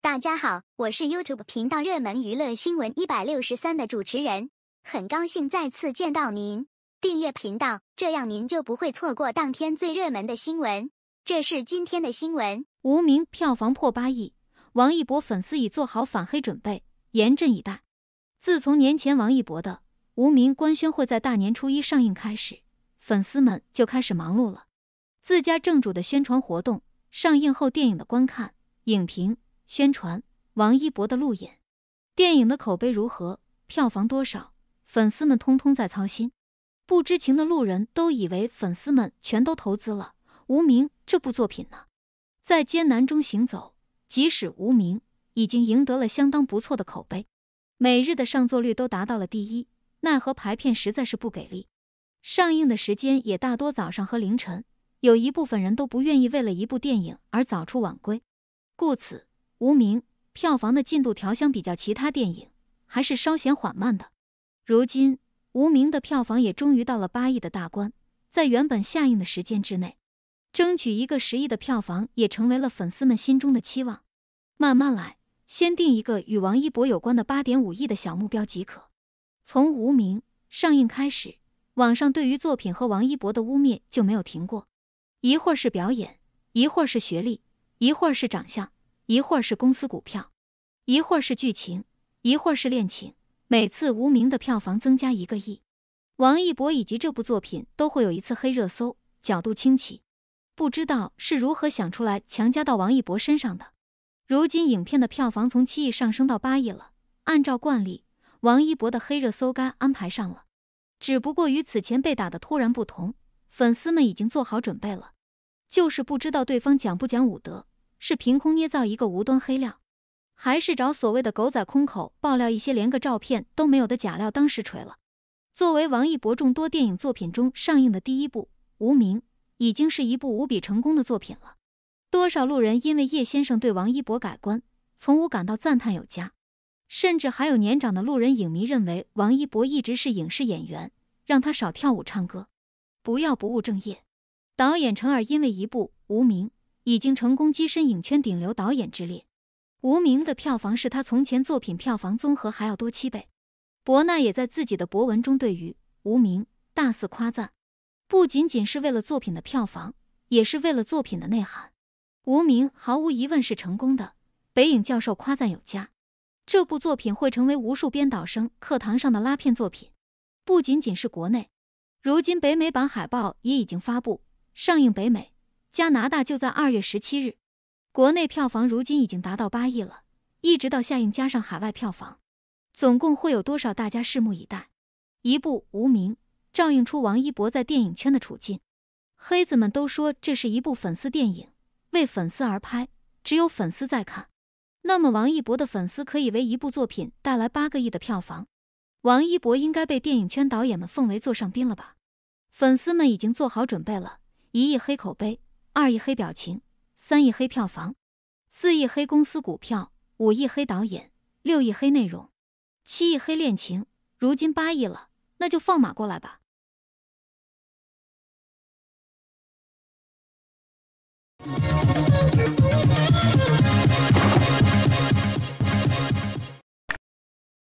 大家好，我是 YouTube 频道热门娱乐新闻一百六十三的主持人，很高兴再次见到您。订阅频道，这样您就不会错过当天最热门的新闻。这是今天的新闻：《无名》票房破八亿，王一博粉丝已做好反黑准备，严阵以待。自从年前王一博的《无名》官宣会在大年初一上映开始，粉丝们就开始忙碌了。自家正主的宣传活动，上映后电影的观看、影评。宣传王一博的路演，电影的口碑如何，票房多少，粉丝们通通在操心。不知情的路人都以为粉丝们全都投资了《无名》这部作品呢。在艰难中行走，即使《无名》已经赢得了相当不错的口碑，每日的上座率都达到了第一，奈何排片实在是不给力，上映的时间也大多早上和凌晨，有一部分人都不愿意为了一部电影而早出晚归，故此。无名票房的进度条相比较其他电影，还是稍显缓慢的。如今，无名的票房也终于到了八亿的大关，在原本下映的时间之内，争取一个十亿的票房也成为了粉丝们心中的期望。慢慢来，先定一个与王一博有关的八点五亿的小目标即可。从无名上映开始，网上对于作品和王一博的污蔑就没有停过，一会儿是表演，一会儿是学历，一会儿是长相。一会儿是公司股票，一会儿是剧情，一会儿是恋情。每次无名的票房增加一个亿，王一博以及这部作品都会有一次黑热搜，角度清奇，不知道是如何想出来强加到王一博身上的。如今影片的票房从七亿上升到八亿了，按照惯例，王一博的黑热搜该安排上了。只不过与此前被打的突然不同，粉丝们已经做好准备了，就是不知道对方讲不讲武德。是凭空捏造一个无端黑料，还是找所谓的狗仔空口爆料一些连个照片都没有的假料当实锤了？作为王一博众多电影作品中上映的第一部，《无名》已经是一部无比成功的作品了。多少路人因为叶先生对王一博改观，从无感到赞叹有加，甚至还有年长的路人影迷认为王一博一直是影视演员，让他少跳舞唱歌，不要不务正业。导演陈耳因为一部《无名》。已经成功跻身影圈顶流导演之列，无名的票房是他从前作品票房综合还要多七倍。伯纳也在自己的博文中对于无名大肆夸赞，不仅仅是为了作品的票房，也是为了作品的内涵。无名毫无疑问是成功的，北影教授夸赞有加。这部作品会成为无数编导生课堂上的拉片作品，不仅仅是国内，如今北美版海报也已经发布，上映北美。加拿大就在二月十七日，国内票房如今已经达到八亿了，一直到下映加上海外票房，总共会有多少？大家拭目以待。一部《无名》照映出王一博在电影圈的处境，黑子们都说这是一部粉丝电影，为粉丝而拍，只有粉丝在看。那么王一博的粉丝可以为一部作品带来八个亿的票房，王一博应该被电影圈导演们奉为座上宾了吧？粉丝们已经做好准备了，一亿黑口碑。二亿黑表情，三亿黑票房，四亿黑公司股票，五亿黑导演，六亿黑内容，七亿黑恋情，如今八亿了，那就放马过来吧。